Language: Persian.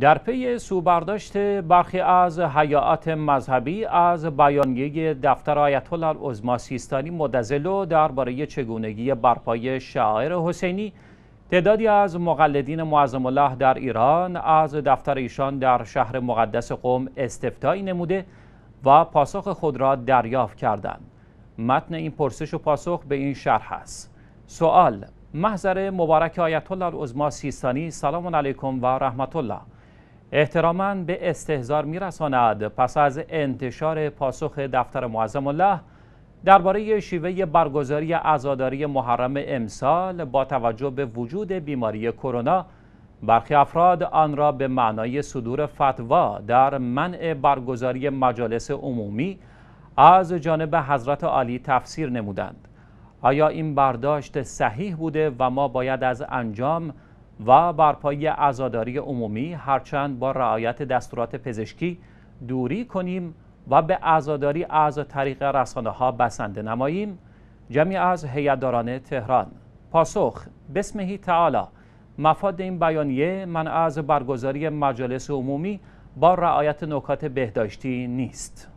در پی سوبرداشت برخی از حیات مذهبی از بیانیه دفتر آیت الله عظما سیستانی مدزلو درباره چگونگی برپای شاعر حسینی تعدادی از مقلدین معظم الله در ایران از دفتر ایشان در شهر مقدس قوم استفتایی نموده و پاسخ خود را دریافت کردند متن این پرسش و پاسخ به این شرح است سوال محضر مبارک آیت الله عظما سیستانی سلام علیکم و رحمت الله احتراماً به استهزار میرساند پس از انتشار پاسخ دفتر معظم الله درباره شیوه برگزاری عزاداری محرم امسال با توجه به وجود بیماری کرونا برخی افراد آن را به معنای صدور فتوا در منع برگزاری مجالس عمومی از جانب حضرت عالی تفسیر نمودند آیا این برداشت صحیح بوده و ما باید از انجام و برپایی عزاداری عمومی هرچند با رعایت دستورات پزشکی دوری کنیم و به ازاداری از طریق رسانه ها بسنده نماییم جمعی از هیداران تهران پاسخ بسمهی تعالی مفاد این بیانیه من از برگزاری مجالس عمومی با رعایت نکات بهداشتی نیست